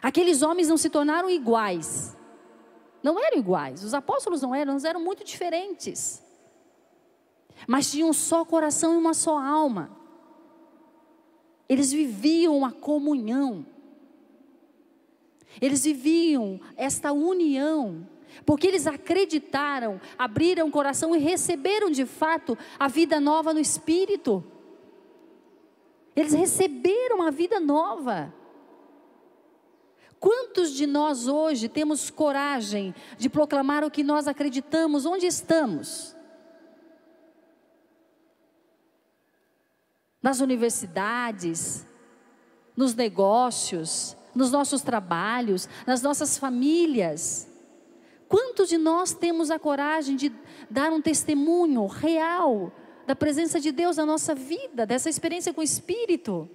Aqueles homens não se tornaram iguais. Não eram iguais. Os apóstolos não eram, eles eram muito diferentes. Mas tinham um só coração e uma só alma. Eles viviam a comunhão. Eles viviam esta união porque eles acreditaram, abriram o coração e receberam de fato a vida nova no Espírito. Eles receberam a vida nova. Quantos de nós hoje temos coragem de proclamar o que nós acreditamos onde estamos? Nas universidades, nos negócios, nos nossos trabalhos, nas nossas famílias. Quantos de nós temos a coragem de dar um testemunho real da presença de Deus na nossa vida, dessa experiência com o Espírito?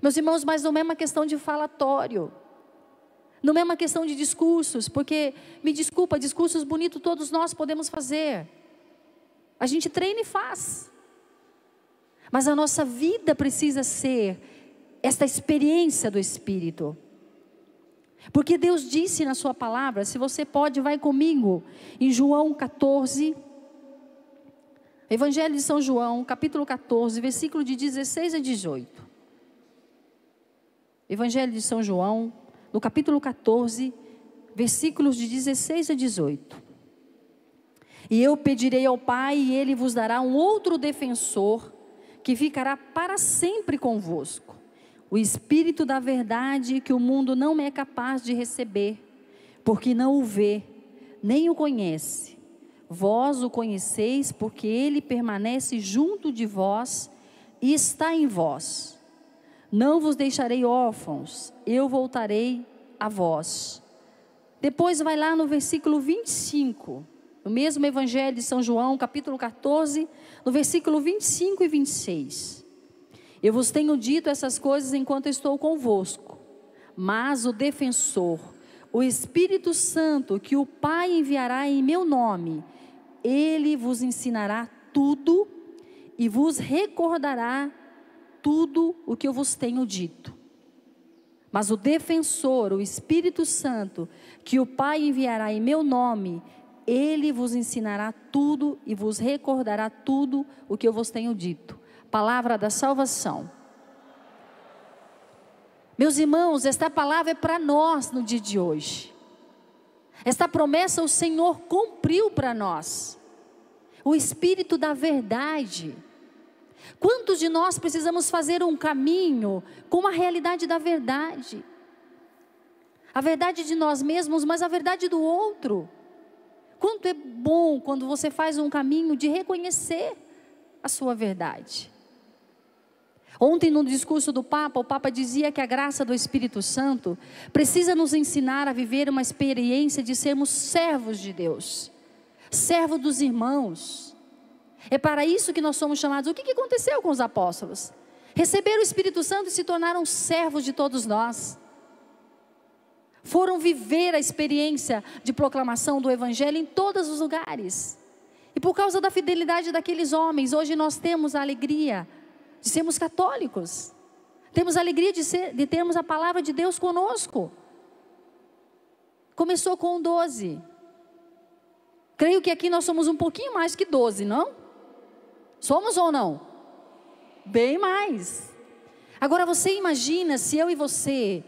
Meus irmãos, mas não é uma questão de falatório. Não é uma questão de discursos, porque, me desculpa, discursos bonitos todos nós podemos fazer. A gente treina e faz. Mas a nossa vida precisa ser esta experiência do Espírito. Porque Deus disse na Sua palavra: se você pode, vai comigo. Em João 14, Evangelho de São João, capítulo 14, versículo de 16 a 18. Evangelho de São João, no capítulo 14, versículos de 16 a 18. E eu pedirei ao Pai, e ele vos dará um outro defensor, que ficará para sempre convosco. O Espírito da Verdade, que o mundo não é capaz de receber, porque não o vê, nem o conhece. Vós o conheceis, porque ele permanece junto de vós e está em vós. Não vos deixarei órfãos, eu voltarei a vós. Depois vai lá no versículo 25, no mesmo Evangelho de São João, capítulo 14, no versículo 25 e 26. Eu vos tenho dito essas coisas enquanto estou convosco, mas o defensor, o Espírito Santo, que o Pai enviará em meu nome, ele vos ensinará tudo e vos recordará tudo o que eu vos tenho dito. Mas o defensor, o Espírito Santo, que o Pai enviará em meu nome, ele vos ensinará tudo e vos recordará tudo o que eu vos tenho dito. Palavra da salvação. Meus irmãos, esta palavra é para nós no dia de hoje. Esta promessa o Senhor cumpriu para nós. O Espírito da Verdade Quantos de nós precisamos fazer um caminho com a realidade da verdade? A verdade de nós mesmos, mas a verdade do outro. Quanto é bom quando você faz um caminho de reconhecer a sua verdade. Ontem, no discurso do Papa, o Papa dizia que a graça do Espírito Santo precisa nos ensinar a viver uma experiência de sermos servos de Deus, servo dos irmãos é para isso que nós somos chamados. O que, aconteceu com os apóstolos? Receberam o Espírito Santo e se tornaram servos de todos nós. Foram viver a experiência de proclamação do Evangelho em todos os lugares. E por causa da fidelidade daqueles homens, hoje nós temos a alegria de sermos católicos. Temos a alegria de, ser, de termos a palavra de Deus conosco. Começou com 12. Creio que aqui nós somos um pouquinho mais que 12, não? Somos ou não? Bem mais. Agora você imagina se eu e você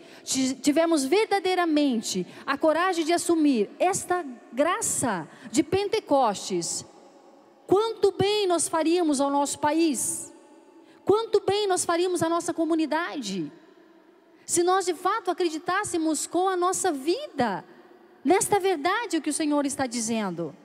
tivermos verdadeiramente a coragem de assumir esta graça de Pentecostes, quanto bem nós faríamos ao nosso país, quanto bem nós faríamos à nossa comunidade, se nós de fato acreditássemos com a nossa vida nesta verdade o que o Senhor está dizendo.